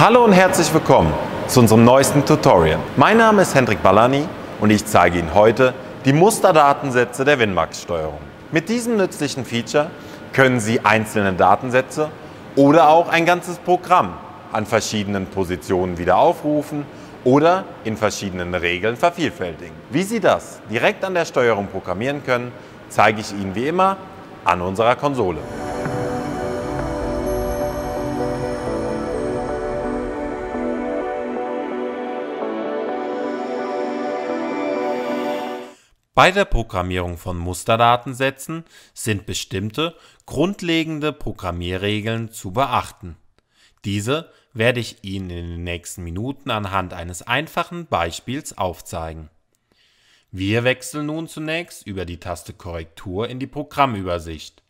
Hallo und herzlich willkommen zu unserem neuesten Tutorial. Mein Name ist Hendrik Balani und ich zeige Ihnen heute die Musterdatensätze der Winmax-Steuerung. Mit diesem nützlichen Feature können Sie einzelne Datensätze oder auch ein ganzes Programm an verschiedenen Positionen wieder aufrufen oder in verschiedenen Regeln vervielfältigen. Wie Sie das direkt an der Steuerung programmieren können, zeige ich Ihnen wie immer an unserer Konsole. Bei der Programmierung von Musterdatensätzen sind bestimmte grundlegende Programmierregeln zu beachten. Diese werde ich Ihnen in den nächsten Minuten anhand eines einfachen Beispiels aufzeigen. Wir wechseln nun zunächst über die Taste Korrektur in die Programmübersicht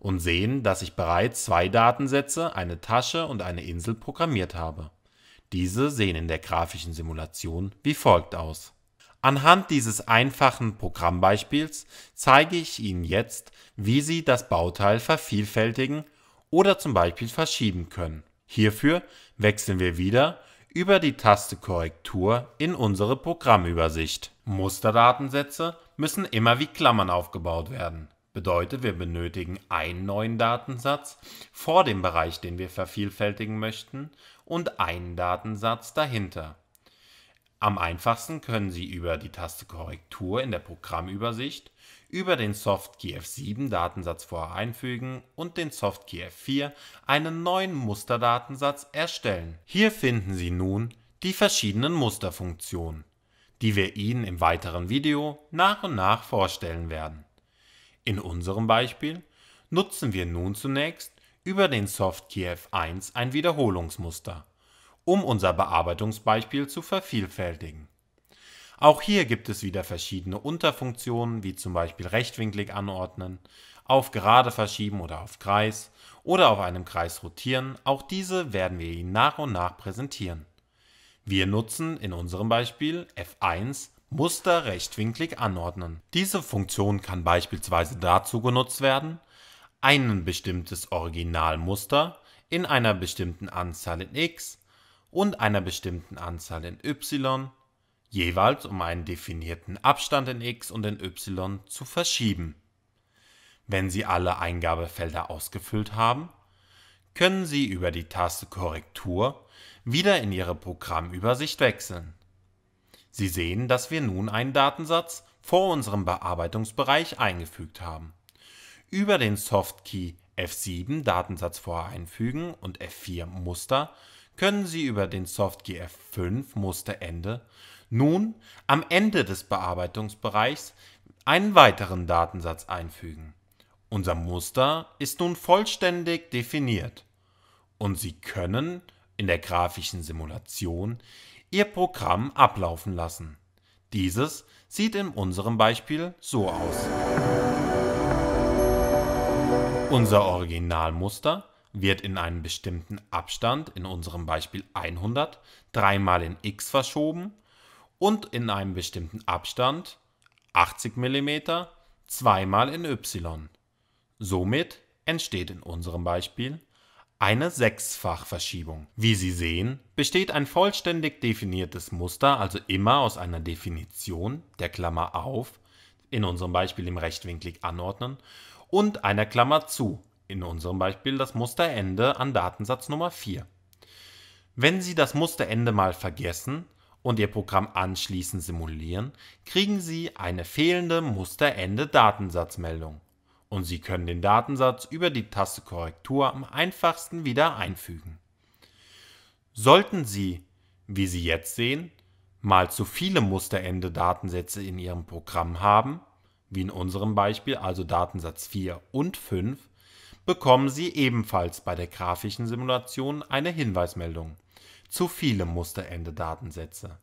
und sehen, dass ich bereits zwei Datensätze, eine Tasche und eine Insel programmiert habe. Diese sehen in der grafischen Simulation wie folgt aus. Anhand dieses einfachen Programmbeispiels zeige ich Ihnen jetzt, wie Sie das Bauteil vervielfältigen oder zum Beispiel verschieben können. Hierfür wechseln wir wieder über die Taste Korrektur in unsere Programmübersicht. Musterdatensätze müssen immer wie Klammern aufgebaut werden. Bedeutet, wir benötigen einen neuen Datensatz vor dem Bereich, den wir vervielfältigen möchten, und einen Datensatz dahinter. Am einfachsten können Sie über die Taste Korrektur in der Programmübersicht, über den SoftGF 7 Datensatz vorher einfügen und den SoftGF 4 einen neuen Musterdatensatz erstellen. Hier finden Sie nun die verschiedenen Musterfunktionen, die wir Ihnen im weiteren Video nach und nach vorstellen werden. In unserem Beispiel nutzen wir nun zunächst über den SoftGF 1 ein Wiederholungsmuster um unser Bearbeitungsbeispiel zu vervielfältigen. Auch hier gibt es wieder verschiedene Unterfunktionen, wie zum Beispiel rechtwinklig anordnen, auf gerade verschieben oder auf Kreis oder auf einem Kreis rotieren. Auch diese werden wir Ihnen nach und nach präsentieren. Wir nutzen in unserem Beispiel F1 Muster rechtwinklig anordnen. Diese Funktion kann beispielsweise dazu genutzt werden, ein bestimmtes Originalmuster in einer bestimmten Anzahl in X und einer bestimmten Anzahl in y jeweils um einen definierten Abstand in x und in y zu verschieben. Wenn Sie alle Eingabefelder ausgefüllt haben, können Sie über die Taste Korrektur wieder in Ihre Programmübersicht wechseln. Sie sehen, dass wir nun einen Datensatz vor unserem Bearbeitungsbereich eingefügt haben. Über den Softkey F7 Datensatz voreinfügen und F4 Muster können Sie über den SoftGF 5 Musterende nun am Ende des Bearbeitungsbereichs einen weiteren Datensatz einfügen. Unser Muster ist nun vollständig definiert und Sie können in der grafischen Simulation Ihr Programm ablaufen lassen. Dieses sieht in unserem Beispiel so aus. Unser Originalmuster wird in einem bestimmten Abstand, in unserem Beispiel 100, dreimal in x verschoben und in einem bestimmten Abstand 80 mm zweimal in y. Somit entsteht in unserem Beispiel eine Sechsfachverschiebung. Wie Sie sehen, besteht ein vollständig definiertes Muster also immer aus einer Definition, der Klammer auf, in unserem Beispiel im rechtwinklig anordnen, und einer Klammer zu, in unserem Beispiel das Musterende an Datensatz Nummer 4. Wenn Sie das Musterende mal vergessen und Ihr Programm anschließend simulieren, kriegen Sie eine fehlende Musterende-Datensatzmeldung und Sie können den Datensatz über die Taste Korrektur am einfachsten wieder einfügen. Sollten Sie, wie Sie jetzt sehen, mal zu viele Musterende-Datensätze in Ihrem Programm haben, wie in unserem Beispiel also Datensatz 4 und 5, bekommen Sie ebenfalls bei der grafischen Simulation eine Hinweismeldung. Zu viele Musterende-Datensätze.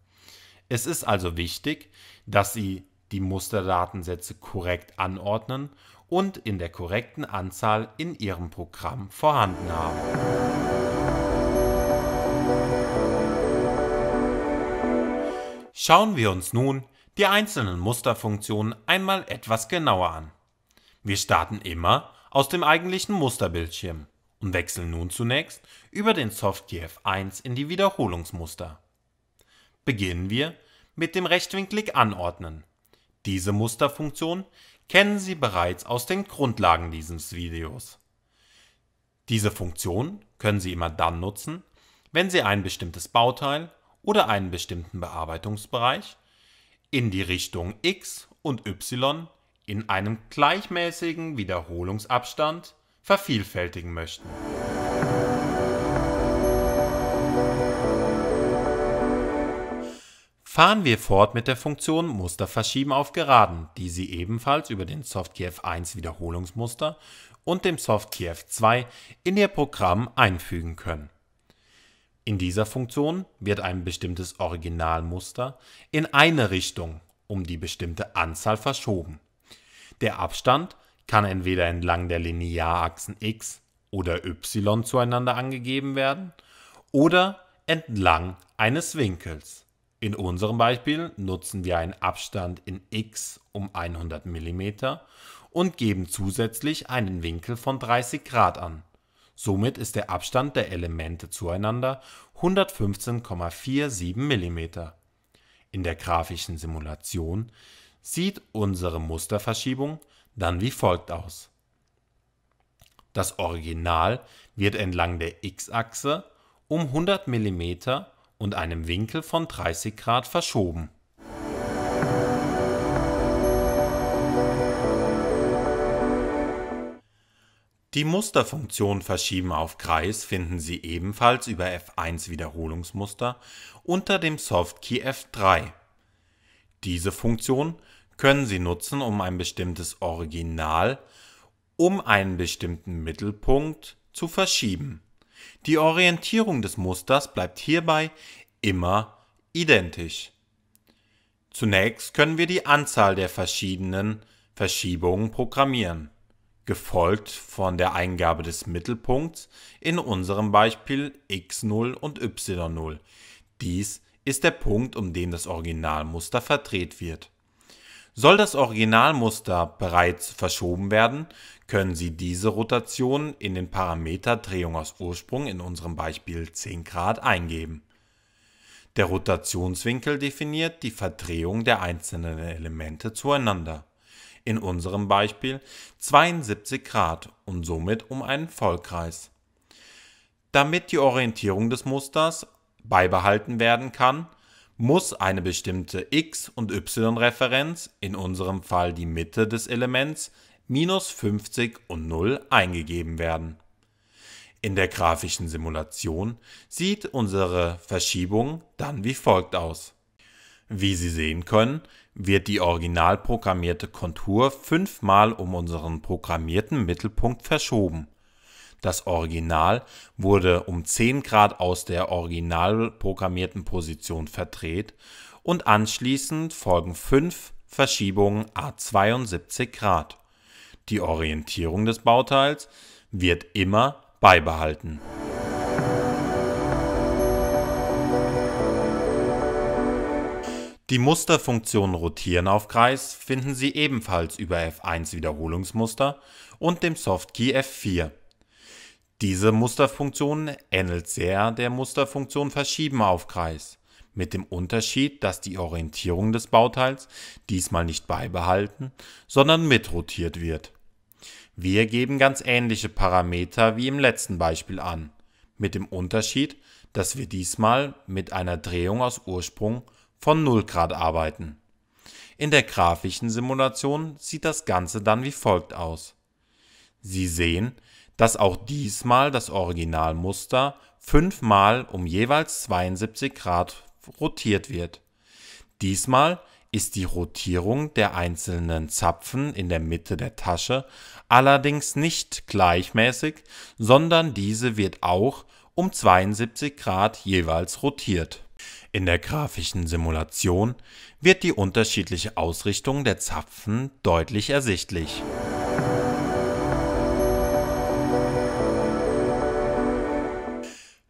Es ist also wichtig, dass Sie die Musterdatensätze korrekt anordnen und in der korrekten Anzahl in Ihrem Programm vorhanden haben. Schauen wir uns nun die einzelnen Musterfunktionen einmal etwas genauer an. Wir starten immer aus dem eigentlichen Musterbildschirm und wechseln nun zunächst über den softgf 1 in die Wiederholungsmuster. Beginnen wir mit dem rechtwinklig anordnen. Diese Musterfunktion kennen Sie bereits aus den Grundlagen dieses Videos. Diese Funktion können Sie immer dann nutzen, wenn Sie ein bestimmtes Bauteil oder einen bestimmten Bearbeitungsbereich in die Richtung x und y in einem gleichmäßigen Wiederholungsabstand vervielfältigen möchten. Fahren wir fort mit der Funktion Muster verschieben auf Geraden, die Sie ebenfalls über den SoftKF 1 Wiederholungsmuster und dem SoftKF 2 in Ihr Programm einfügen können. In dieser Funktion wird ein bestimmtes Originalmuster in eine Richtung um die bestimmte Anzahl verschoben. Der Abstand kann entweder entlang der Linearachsen x oder y zueinander angegeben werden oder entlang eines Winkels. In unserem Beispiel nutzen wir einen Abstand in x um 100 mm und geben zusätzlich einen Winkel von 30 Grad an. Somit ist der Abstand der Elemente zueinander 115,47 mm. In der grafischen Simulation sieht unsere Musterverschiebung dann wie folgt aus. Das Original wird entlang der x-Achse um 100 mm und einem Winkel von 30 Grad verschoben. Die Musterfunktion Verschieben auf Kreis finden Sie ebenfalls über F1 Wiederholungsmuster unter dem Softkey F3. Diese Funktion können Sie nutzen, um ein bestimmtes Original um einen bestimmten Mittelpunkt zu verschieben. Die Orientierung des Musters bleibt hierbei immer identisch. Zunächst können wir die Anzahl der verschiedenen Verschiebungen programmieren, gefolgt von der Eingabe des Mittelpunkts, in unserem Beispiel x0 und y0. Dies ist der Punkt, um den das Originalmuster verdreht wird. Soll das Originalmuster bereits verschoben werden, können Sie diese Rotation in den Parameter Drehung aus Ursprung in unserem Beispiel 10 Grad eingeben. Der Rotationswinkel definiert die Verdrehung der einzelnen Elemente zueinander, in unserem Beispiel 72 Grad und somit um einen Vollkreis. Damit die Orientierung des Musters beibehalten werden kann, muss eine bestimmte x- und y-Referenz, in unserem Fall die Mitte des Elements, minus 50 und 0 eingegeben werden. In der grafischen Simulation sieht unsere Verschiebung dann wie folgt aus. Wie Sie sehen können, wird die original programmierte Kontur fünfmal um unseren programmierten Mittelpunkt verschoben das Original wurde um 10 Grad aus der original programmierten Position verdreht und anschließend folgen 5 Verschiebungen a 72 Grad. Die Orientierung des Bauteils wird immer beibehalten. Die Musterfunktion Rotieren auf Kreis finden Sie ebenfalls über F1 Wiederholungsmuster und dem Softkey F4. Diese Musterfunktion ähnelt sehr der Musterfunktion Verschieben auf Kreis, mit dem Unterschied, dass die Orientierung des Bauteils diesmal nicht beibehalten, sondern mitrotiert wird. Wir geben ganz ähnliche Parameter wie im letzten Beispiel an, mit dem Unterschied, dass wir diesmal mit einer Drehung aus Ursprung von 0 Grad arbeiten. In der grafischen Simulation sieht das Ganze dann wie folgt aus. Sie sehen, dass auch diesmal das Originalmuster fünfmal um jeweils 72 Grad rotiert wird. Diesmal ist die Rotierung der einzelnen Zapfen in der Mitte der Tasche allerdings nicht gleichmäßig, sondern diese wird auch um 72 Grad jeweils rotiert. In der grafischen Simulation wird die unterschiedliche Ausrichtung der Zapfen deutlich ersichtlich.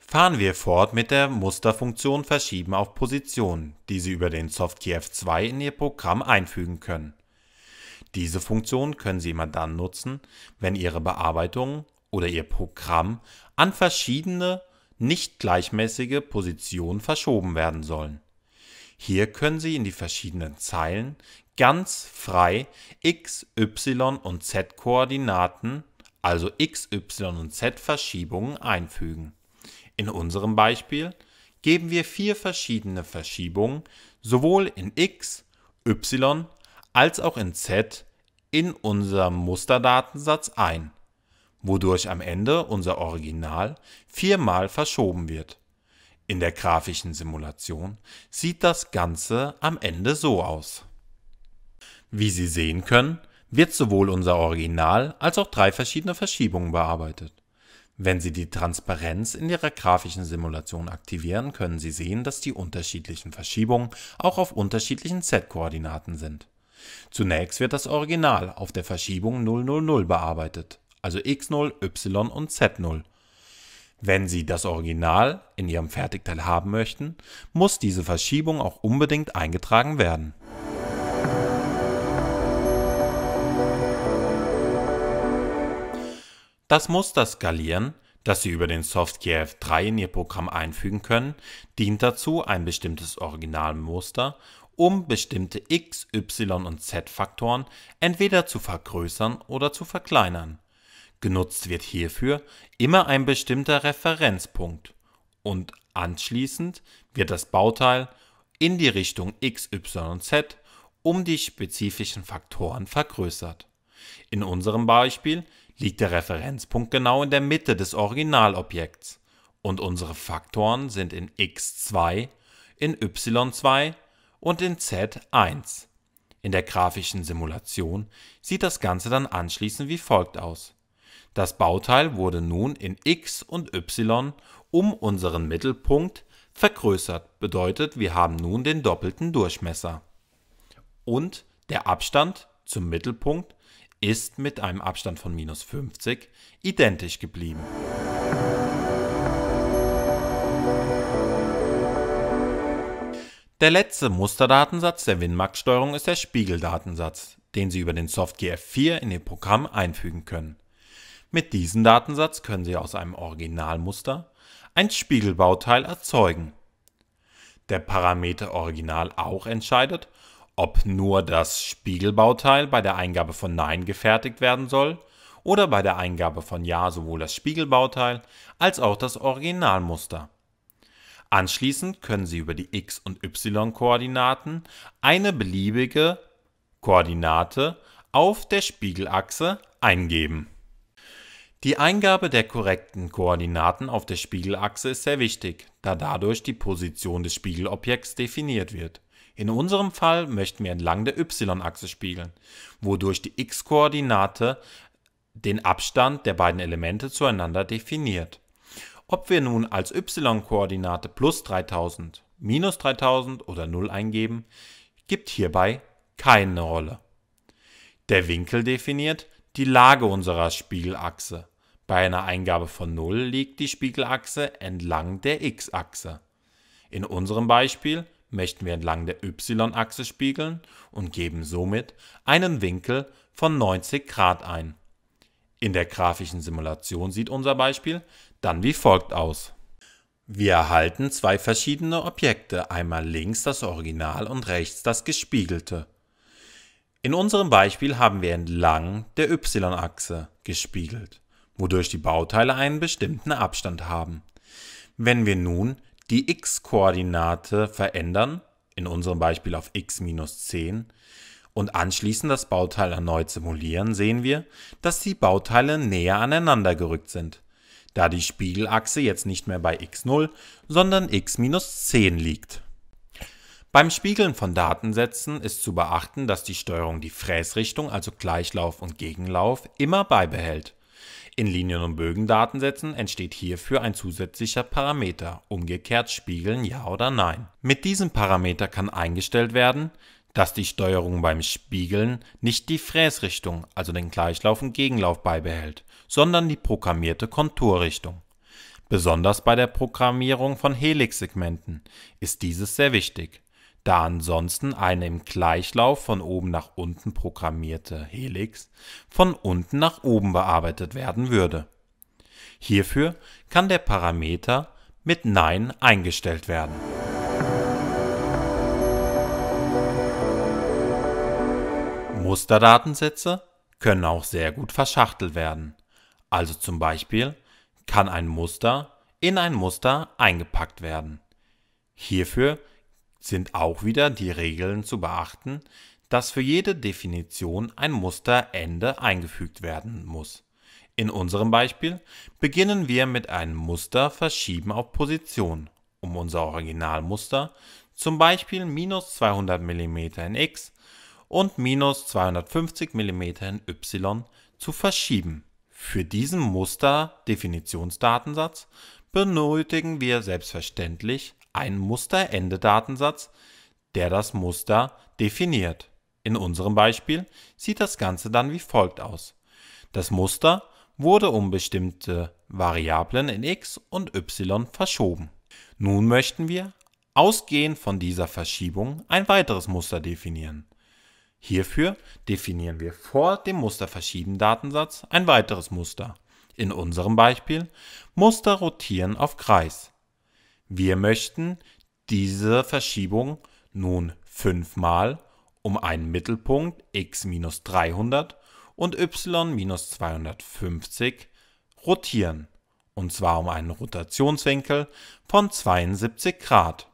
Fahren wir fort mit der Musterfunktion Verschieben auf Position, die Sie über den Softkey F2 in Ihr Programm einfügen können. Diese Funktion können Sie immer dann nutzen, wenn Ihre Bearbeitung oder Ihr Programm an verschiedene, nicht gleichmäßige Positionen verschoben werden sollen. Hier können Sie in die verschiedenen Zeilen ganz frei x, y und z-Koordinaten, also x, y und z-Verschiebungen einfügen. In unserem Beispiel geben wir vier verschiedene Verschiebungen sowohl in x, y als auch in z in unserem Musterdatensatz ein, wodurch am Ende unser Original viermal verschoben wird. In der grafischen Simulation sieht das Ganze am Ende so aus. Wie Sie sehen können, wird sowohl unser Original als auch drei verschiedene Verschiebungen bearbeitet. Wenn Sie die Transparenz in Ihrer grafischen Simulation aktivieren, können Sie sehen, dass die unterschiedlichen Verschiebungen auch auf unterschiedlichen z-Koordinaten sind. Zunächst wird das Original auf der Verschiebung 000 bearbeitet, also x0, y und z0. Wenn Sie das Original in Ihrem Fertigteil haben möchten, muss diese Verschiebung auch unbedingt eingetragen werden. Das Muster Skalieren, das Sie über den Softkey F3 in Ihr Programm einfügen können, dient dazu, ein bestimmtes Originalmuster um bestimmte x, y und z-Faktoren entweder zu vergrößern oder zu verkleinern. Genutzt wird hierfür immer ein bestimmter Referenzpunkt und anschließend wird das Bauteil in die Richtung x, y und z um die spezifischen Faktoren vergrößert. In unserem Beispiel liegt der Referenzpunkt genau in der Mitte des Originalobjekts und unsere Faktoren sind in x2, in y2 und in z1. In der grafischen Simulation sieht das Ganze dann anschließend wie folgt aus. Das Bauteil wurde nun in x und y um unseren Mittelpunkt vergrößert, bedeutet wir haben nun den doppelten Durchmesser. Und der Abstand zum Mittelpunkt ist mit einem Abstand von minus 50 identisch geblieben. Der letzte Musterdatensatz der Winmark-Steuerung ist der Spiegeldatensatz, den Sie über den Software F4 in Ihr Programm einfügen können. Mit diesem Datensatz können Sie aus einem Originalmuster ein Spiegelbauteil erzeugen. Der Parameter Original auch entscheidet, ob nur das Spiegelbauteil bei der Eingabe von Nein gefertigt werden soll oder bei der Eingabe von Ja sowohl das Spiegelbauteil als auch das Originalmuster. Anschließend können Sie über die x- und y-Koordinaten eine beliebige Koordinate auf der Spiegelachse eingeben. Die Eingabe der korrekten Koordinaten auf der Spiegelachse ist sehr wichtig, da dadurch die Position des Spiegelobjekts definiert wird. In unserem Fall möchten wir entlang der y-Achse spiegeln, wodurch die x-Koordinate den Abstand der beiden Elemente zueinander definiert. Ob wir nun als y-Koordinate plus 3000, minus 3000 oder 0 eingeben, gibt hierbei keine Rolle. Der Winkel definiert die Lage unserer Spiegelachse. Bei einer Eingabe von 0 liegt die Spiegelachse entlang der x-Achse. In unserem Beispiel möchten wir entlang der y-Achse spiegeln und geben somit einen Winkel von 90 Grad ein. In der grafischen Simulation sieht unser Beispiel dann wie folgt aus. Wir erhalten zwei verschiedene Objekte, einmal links das Original und rechts das Gespiegelte. In unserem Beispiel haben wir entlang der y-Achse gespiegelt, wodurch die Bauteile einen bestimmten Abstand haben. Wenn wir nun die x-Koordinate verändern, in unserem Beispiel auf x 10, und anschließend das Bauteil erneut simulieren, sehen wir, dass die Bauteile näher aneinander gerückt sind, da die Spiegelachse jetzt nicht mehr bei x0, sondern x 10 liegt. Beim Spiegeln von Datensätzen ist zu beachten, dass die Steuerung die Fräsrichtung, also Gleichlauf und Gegenlauf, immer beibehält. In Linien- und Bögendatensätzen entsteht hierfür ein zusätzlicher Parameter (umgekehrt Spiegeln Ja oder Nein). Mit diesem Parameter kann eingestellt werden, dass die Steuerung beim Spiegeln nicht die Fräsrichtung also den (Gleichlauf und Gegenlauf) beibehält, sondern die programmierte Konturrichtung. Besonders bei der Programmierung von Helixsegmenten ist dieses sehr wichtig da ansonsten eine im Gleichlauf von oben nach unten programmierte Helix von unten nach oben bearbeitet werden würde. Hierfür kann der Parameter mit Nein eingestellt werden. Musterdatensätze können auch sehr gut verschachtelt werden. Also zum Beispiel kann ein Muster in ein Muster eingepackt werden. Hierfür sind auch wieder die Regeln zu beachten, dass für jede Definition ein Musterende eingefügt werden muss. In unserem Beispiel beginnen wir mit einem Muster verschieben auf Position, um unser Originalmuster, zum Beispiel minus 200 mm in x und minus 250 mm in y, zu verschieben. Für diesen Muster-Definitionsdatensatz benötigen wir selbstverständlich ein Musterende-Datensatz, der das Muster definiert. In unserem Beispiel sieht das Ganze dann wie folgt aus. Das Muster wurde um bestimmte Variablen in x und y verschoben. Nun möchten wir, ausgehend von dieser Verschiebung, ein weiteres Muster definieren. Hierfür definieren wir vor dem Musterverschieben-Datensatz ein weiteres Muster. In unserem Beispiel Muster rotieren auf Kreis. Wir möchten diese Verschiebung nun fünfmal um einen Mittelpunkt x-300 und y-250 rotieren, und zwar um einen Rotationswinkel von 72 Grad.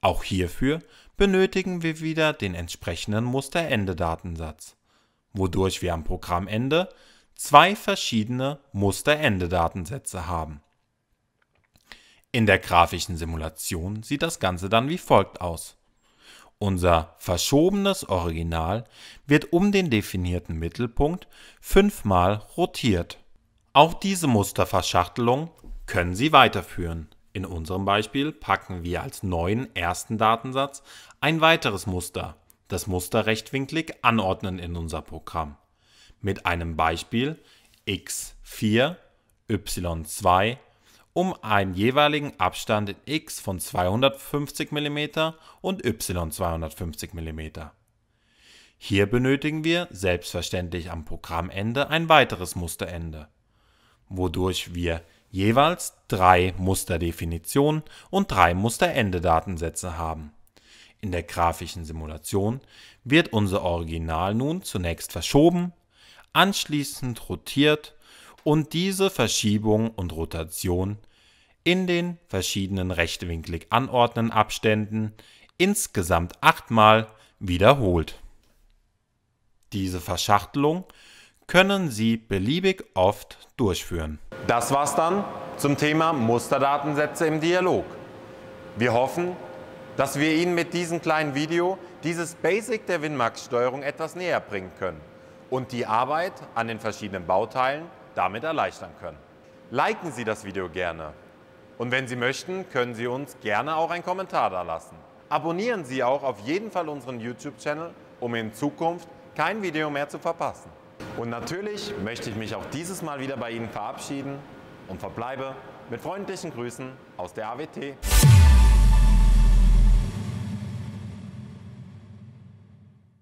Auch hierfür benötigen wir wieder den entsprechenden Musterendedatensatz, wodurch wir am Programmende zwei verschiedene Musterendedatensätze haben in der grafischen Simulation sieht das Ganze dann wie folgt aus. Unser verschobenes Original wird um den definierten Mittelpunkt fünfmal rotiert. Auch diese Musterverschachtelung können Sie weiterführen. In unserem Beispiel packen wir als neuen ersten Datensatz ein weiteres Muster, das Muster rechtwinklig anordnen in unser Programm. Mit einem Beispiel x4, y2, um einen jeweiligen Abstand in x von 250 mm und y 250 mm. Hier benötigen wir selbstverständlich am Programmende ein weiteres Musterende, wodurch wir jeweils drei Musterdefinitionen und drei Musterendedatensätze haben. In der grafischen Simulation wird unser Original nun zunächst verschoben, anschließend rotiert und diese Verschiebung und Rotation in den verschiedenen rechtwinklig anordnenden Abständen insgesamt achtmal wiederholt. Diese Verschachtelung können Sie beliebig oft durchführen. Das war's dann zum Thema Musterdatensätze im Dialog. Wir hoffen, dass wir Ihnen mit diesem kleinen Video dieses Basic der Winmax-Steuerung etwas näher bringen können und die Arbeit an den verschiedenen Bauteilen damit erleichtern können. Liken Sie das Video gerne. Und wenn Sie möchten, können Sie uns gerne auch einen Kommentar da lassen. Abonnieren Sie auch auf jeden Fall unseren YouTube-Channel, um in Zukunft kein Video mehr zu verpassen. Und natürlich möchte ich mich auch dieses Mal wieder bei Ihnen verabschieden und verbleibe mit freundlichen Grüßen aus der AWT.